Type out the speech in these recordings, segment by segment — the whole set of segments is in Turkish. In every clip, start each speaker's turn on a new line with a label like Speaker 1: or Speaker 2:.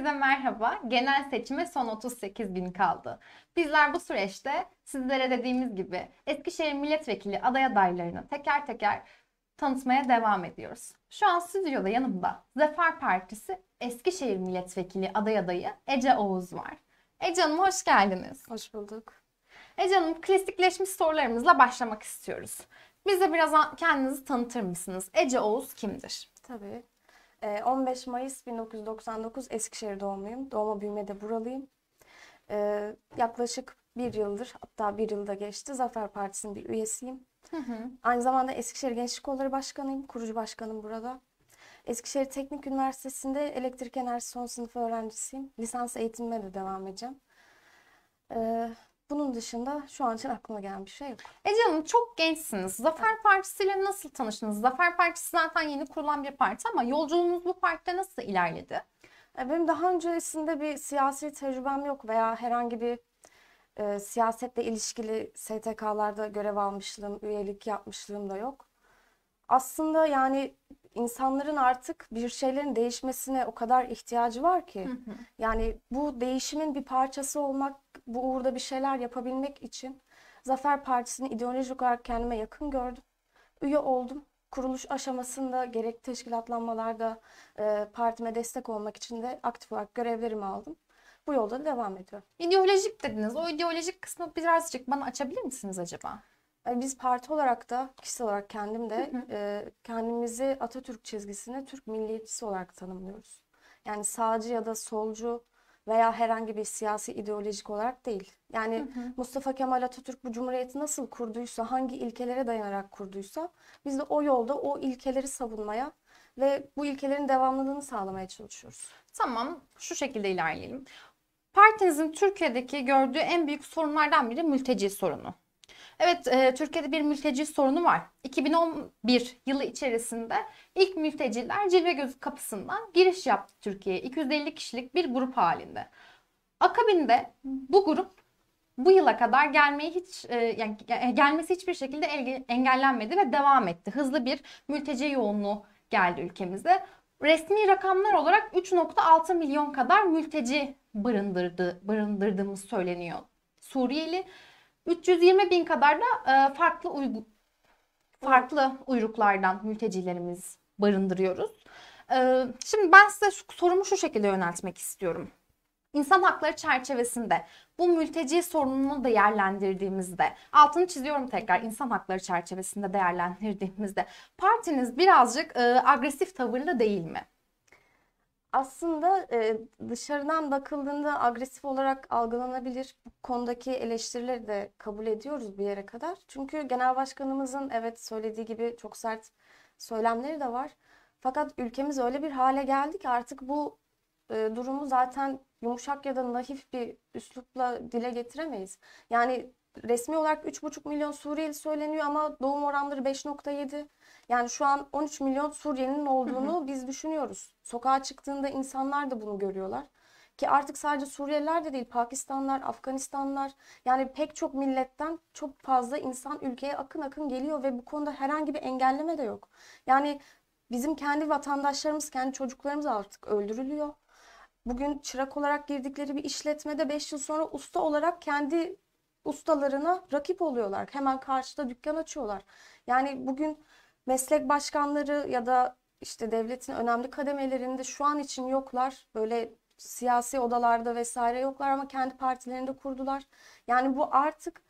Speaker 1: Herkese merhaba. Genel seçime son 38 gün kaldı. Bizler bu süreçte sizlere dediğimiz gibi Eskişehir milletvekili aday adaylarını teker teker tanıtmaya devam ediyoruz. Şu an stüdyoda yanımda Zafer Partisi Eskişehir milletvekili aday adayı Ece Oğuz var. Ece Hanım hoş geldiniz. Hoş bulduk. Ece Hanım klasikleşmiş sorularımızla başlamak istiyoruz. Bize biraz kendinizi tanıtır mısınız? Ece Oğuz kimdir?
Speaker 2: Tabii. 15 ee, Mayıs 1999 Eskişehir doğumluyum. Doğma büyümede buralıyım. Ee, yaklaşık bir yıldır hatta bir yılda geçti Zafer Partisi'nin bir üyesiyim. Hı hı. Aynı zamanda Eskişehir Gençlik Kolları Başkanıyım. Kurucu başkanım burada. Eskişehir Teknik Üniversitesi'nde elektrik enerji son sınıf öğrencisiyim. Lisans eğitimime de devam edeceğim.
Speaker 1: Ee, bunun dışında şu an için aklıma gelen bir şey yok. Ece hanım çok gençsiniz. Zafer Partisi ile nasıl tanıştınız? Zafer Partisi zaten yeni kurulan bir parti ama yolculuğunuz bu partide nasıl ilerledi? E, benim daha öncesinde bir siyasi tecrübem yok veya
Speaker 2: herhangi bir e, siyasetle ilişkili STK'larda görev almışlığım, üyelik yapmışlığım da yok. Aslında yani insanların artık bir şeylerin değişmesine o kadar ihtiyacı var ki. Hı hı. Yani bu değişimin bir parçası olmak, bu uğurda bir şeyler yapabilmek için Zafer Partisi'ni ideolojik olarak kendime yakın gördüm. Üye oldum. Kuruluş aşamasında gerek teşkilatlanmalarda e, partime destek olmak için de aktif olarak görevlerimi aldım. Bu yolda da devam ediyorum.
Speaker 1: İdeolojik dediniz. O ideolojik kısmı birazcık bana açabilir misiniz acaba?
Speaker 2: Biz parti olarak da kişisel olarak kendim de e, kendimizi Atatürk çizgisine Türk milliyetçisi olarak tanımlıyoruz. Yani sağcı ya da solcu veya herhangi bir siyasi ideolojik olarak değil. Yani hı hı. Mustafa Kemal Atatürk bu cumhuriyeti nasıl kurduysa, hangi ilkelere dayanarak kurduysa biz de o yolda o ilkeleri savunmaya ve bu ilkelerin
Speaker 1: devamlılığını sağlamaya çalışıyoruz. Tamam, şu şekilde ilerleyelim. Partinizin Türkiye'deki gördüğü en büyük sorunlardan biri mülteci sorunu. Evet, e, Türkiye'de bir mülteci sorunu var. 2011 yılı içerisinde ilk mülteciler Cilve Gözü kapısından giriş yaptı Türkiye'ye. 250 kişilik bir grup halinde. Akabinde bu grup bu yıla kadar gelmeyi hiç e, yani e, gelmesi hiçbir şekilde engellenmedi ve devam etti. Hızlı bir mülteci yoğunluğu geldi ülkemize. Resmi rakamlar olarak 3.6 milyon kadar mülteci barındırdı, barındırdığımız söyleniyor. Suriyeli 320 bin kadar da e, farklı uygu, farklı uyruklardan mültecilerimiz barındırıyoruz. E, şimdi ben size şu, sorumu şu şekilde yöneltmek istiyorum. İnsan hakları çerçevesinde bu mülteci sorununu değerlendirdiğimizde, altını çiziyorum tekrar insan hakları çerçevesinde değerlendirdiğimizde partiniz birazcık e, agresif tavırlı değil mi?
Speaker 2: aslında e, dışarıdan bakıldığında agresif olarak algılanabilir. Bu konudaki eleştirileri de kabul ediyoruz bir yere kadar. Çünkü genel başkanımızın evet söylediği gibi çok sert söylemleri de var. Fakat ülkemiz öyle bir hale geldi ki artık bu e, durumu zaten yumuşak ya da naif bir üslupla dile getiremeyiz. Yani resmi olarak 3,5 milyon Suriyeli söyleniyor ama doğum oranları 5,7. Yani şu an 13 milyon Suriyelinin olduğunu biz düşünüyoruz. Sokağa çıktığında insanlar da bunu görüyorlar. Ki artık sadece Suriyeliler de değil, Pakistanlar, Afganistanlar yani pek çok milletten çok fazla insan ülkeye akın akın geliyor ve bu konuda herhangi bir engelleme de yok. Yani bizim kendi vatandaşlarımız, kendi çocuklarımız artık öldürülüyor. Bugün çırak olarak girdikleri bir işletmede 5 yıl sonra usta olarak kendi ustalarına rakip oluyorlar. Hemen karşıda dükkan açıyorlar. Yani bugün meslek başkanları ya da işte devletin önemli kademelerinde şu an için yoklar. Böyle siyasi odalarda vesaire yoklar ama kendi partilerinde kurdular. Yani bu artık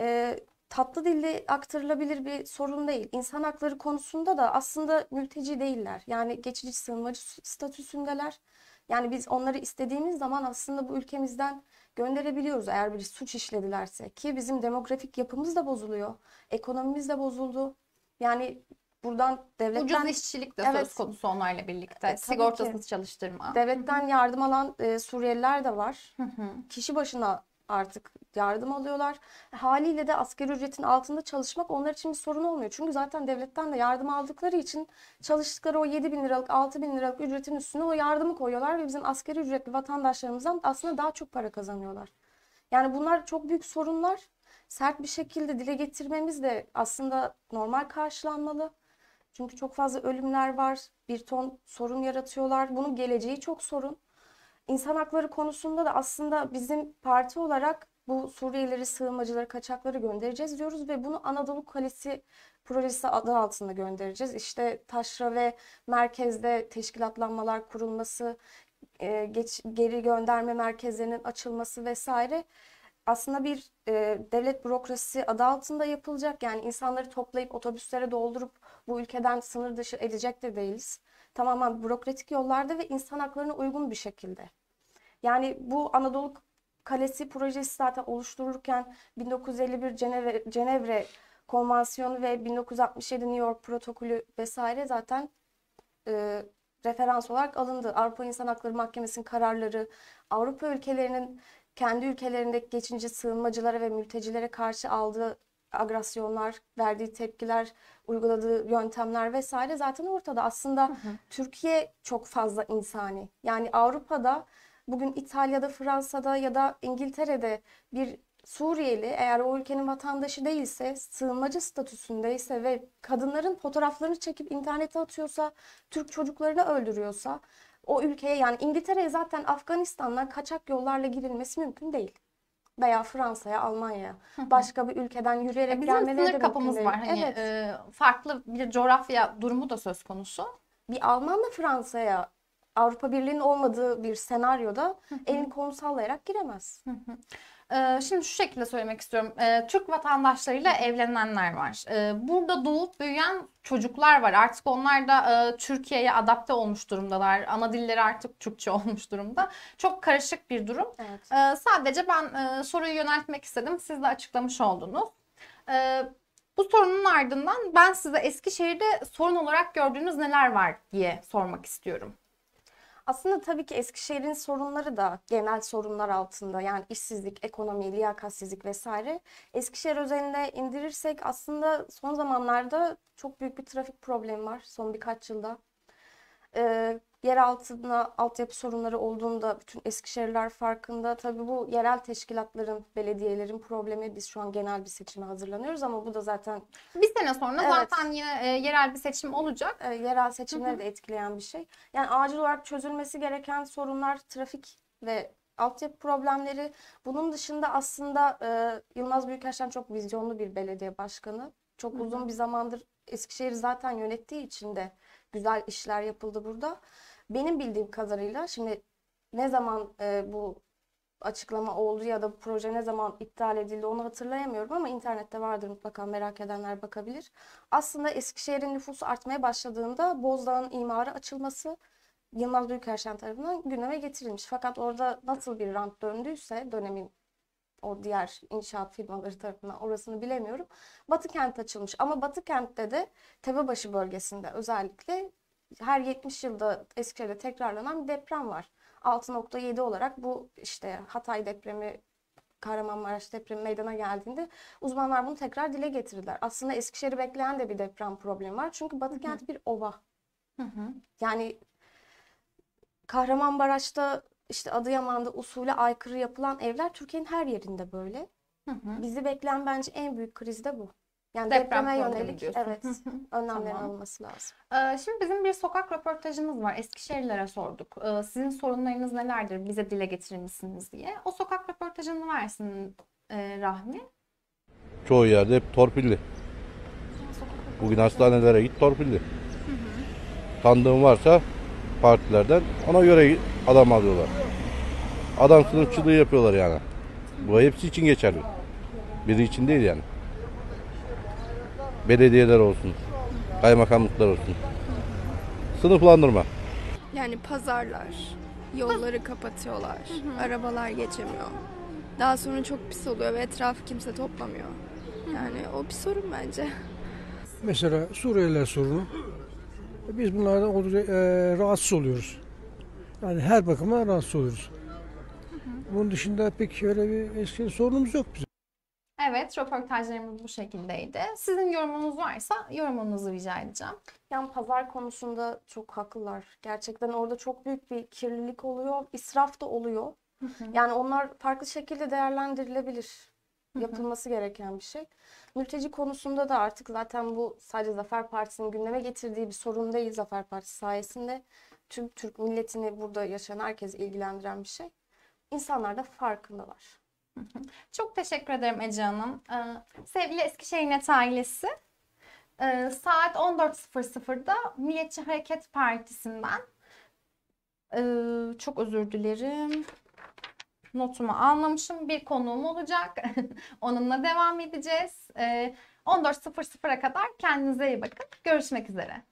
Speaker 2: e, tatlı dille aktarılabilir bir sorun değil. İnsan hakları konusunda da aslında mülteci değiller. Yani geçici sığınmacı statüsündeler. Yani biz onları istediğimiz zaman aslında bu ülkemizden gönderebiliyoruz eğer bir suç işledilerse. Ki bizim demografik yapımız da bozuluyor. Ekonomimiz de bozuldu. Yani buradan devletten... Ucuz işçilik de evet, söz konusu onlarla birlikte. E, Sigortasız ki. çalıştırma. Devletten Hı-hı. yardım alan e, Suriyeliler de var. Hı-hı. Kişi başına artık yardım alıyorlar. Haliyle de asgari ücretin altında çalışmak onlar için bir sorun olmuyor. Çünkü zaten devletten de yardım aldıkları için çalıştıkları o 7 bin liralık 6 bin liralık ücretin üstüne o yardımı koyuyorlar ve bizim asgari ücretli vatandaşlarımızdan aslında daha çok para kazanıyorlar. Yani bunlar çok büyük sorunlar. Sert bir şekilde dile getirmemiz de aslında normal karşılanmalı. Çünkü çok fazla ölümler var. Bir ton sorun yaratıyorlar. Bunun geleceği çok sorun. İnsan hakları konusunda da aslında bizim parti olarak bu Suriyelileri, sığınmacıları, kaçakları göndereceğiz diyoruz ve bunu Anadolu Kalesi projesi adı altında göndereceğiz. İşte taşra ve merkezde teşkilatlanmalar kurulması, e, geç, geri gönderme merkezlerinin açılması vesaire aslında bir e, devlet bürokrasisi adı altında yapılacak. Yani insanları toplayıp otobüslere doldurup bu ülkeden sınır dışı edecek de değiliz. Tamamen bürokratik yollarda ve insan haklarına uygun bir şekilde. Yani bu Anadolu Kalesi projesi zaten oluştururken 1951 Cenevre, Cenevre Konvansiyonu ve 1967 New York Protokolü vesaire zaten e, referans olarak alındı. Avrupa İnsan Hakları Mahkemesi'nin kararları, Avrupa ülkelerinin kendi ülkelerindeki geçince sığınmacılara ve mültecilere karşı aldığı agresyonlar, verdiği tepkiler, uyguladığı yöntemler vesaire zaten ortada. Aslında hı hı. Türkiye çok fazla insani. Yani Avrupa'da bugün İtalya'da, Fransa'da ya da İngiltere'de bir Suriyeli eğer o ülkenin vatandaşı değilse, sığınmacı statüsündeyse ve kadınların fotoğraflarını çekip internete atıyorsa, Türk çocuklarını öldürüyorsa o ülkeye yani İngiltere'ye zaten Afganistan'dan kaçak yollarla girilmesi mümkün değil. Veya Fransa'ya, Almanya'ya başka bir ülkeden yürüyerek e, Bizim gelmeleri de mümkün Bizim sınır kapımız var. Hani evet.
Speaker 1: e, farklı bir coğrafya durumu da söz konusu. Bir Almanla Fransa'ya Avrupa Birliği'nin olmadığı bir senaryoda elini konu sallayarak giremez. Ee, şimdi şu şekilde söylemek istiyorum. Ee, Türk vatandaşlarıyla evlenenler var. Ee, burada doğup büyüyen çocuklar var. Artık onlar da e, Türkiye'ye adapte olmuş durumdalar. Ana dilleri artık Türkçe olmuş durumda. Çok karışık bir durum. Evet. sadece ben e, soruyu yöneltmek istedim. Siz de açıklamış oldunuz. bu sorunun ardından ben size Eskişehir'de sorun olarak gördüğünüz neler var diye sormak istiyorum.
Speaker 2: Aslında tabii ki Eskişehir'in sorunları da genel sorunlar altında. Yani işsizlik, ekonomi, liyakatsizlik vesaire. Eskişehir özelinde indirirsek aslında son zamanlarda çok büyük bir trafik problemi var son birkaç yılda. E, yer altında altyapı sorunları olduğunda bütün Eskişehirler farkında. Tabii bu yerel teşkilatların, belediyelerin problemi. Biz şu an genel bir seçime hazırlanıyoruz ama bu da zaten... Bir sene sonra evet. zaten yine e, yerel bir seçim olacak. E, yerel seçimleri de etkileyen bir şey. Yani acil olarak çözülmesi gereken sorunlar trafik ve altyapı problemleri. Bunun dışında aslında e, Yılmaz Büyükelçen çok vizyonlu bir belediye başkanı. Çok uzun bir zamandır Eskişehir zaten yönettiği için de güzel işler yapıldı burada. Benim bildiğim kadarıyla şimdi ne zaman e, bu açıklama oldu ya da bu proje ne zaman iptal edildi onu hatırlayamıyorum ama internette vardır mutlaka merak edenler bakabilir. Aslında Eskişehir'in nüfusu artmaya başladığında Bozdağ'ın imarı açılması Yılmaz Büyükerşen tarafından gündeme getirilmiş. Fakat orada nasıl bir rant döndüyse dönemin o diğer inşaat firmaları tarafından orasını bilemiyorum. Batı kent açılmış ama Batı kentte de Tepebaşı bölgesinde özellikle her 70 yılda Eskişehir'de tekrarlanan bir deprem var. 6.7 olarak bu işte Hatay depremi Kahramanmaraş depremi meydana geldiğinde uzmanlar bunu tekrar dile getirdiler. Aslında Eskişehir'i bekleyen de bir deprem problemi var. Çünkü Batı kent bir ova. Hı hı. Yani Kahramanmaraş'ta işte Adıyaman'da usule aykırı yapılan evler Türkiye'nin her yerinde böyle. Hı hı. Bizi bekleyen bence en büyük kriz de bu. Yani Deprem depreme yönelik evet önlemlerin tamam. alınması lazım.
Speaker 1: Ee, şimdi bizim bir sokak röportajımız var. Eskişehirlilere sorduk. Ee, sizin sorunlarınız nelerdir? Bize dile getirir misiniz diye. O sokak röportajını versin e, Rahmi.
Speaker 2: Çoğu yerde hep torpilli. Bugün hastanelere git torpilli. Hı hı. Tanıdığım varsa partilerden ona göre adam alıyorlar. Adam sınıfçılığı yapıyorlar yani. Bu hepsi için geçerli. Biri için değil yani. Belediyeler olsun, kaymakamlıklar olsun. Sınıflandırma. Yani pazarlar, yolları kapatıyorlar, arabalar geçemiyor. Daha sonra çok pis oluyor ve etrafı kimse toplamıyor. Yani o bir sorun bence. Mesela Suriyeliler sorunu. Biz bunlardan e, rahatsız oluyoruz. Yani her bakıma rahatsız oluyoruz. Bunun dışında pek öyle
Speaker 1: bir eski sorunumuz yok bizim. Evet, röportajlarımız bu şekildeydi. Sizin yorumunuz varsa yorumunuzu rica edeceğim. Yani pazar konusunda çok haklılar. Gerçekten
Speaker 2: orada çok büyük bir kirlilik oluyor, israf da oluyor. Yani onlar farklı şekilde değerlendirilebilir. Yapılması gereken bir şey. Mülteci konusunda da artık zaten bu sadece Zafer Partisi'nin gündeme getirdiği bir sorun değil Zafer Partisi sayesinde. Tüm Türk milletini burada yaşayan herkes ilgilendiren bir şey insanlar da farkındalar.
Speaker 1: Çok teşekkür ederim Ece Hanım. Ee, sevgili Eskişehir Net ailesi, e, saat 14.00'da Milliyetçi Hareket Partisi'nden e, çok özür dilerim. Notumu almamışım. Bir konuğum olacak. Onunla devam edeceğiz. 14.00'a ee, kadar kendinize iyi bakın. Görüşmek üzere.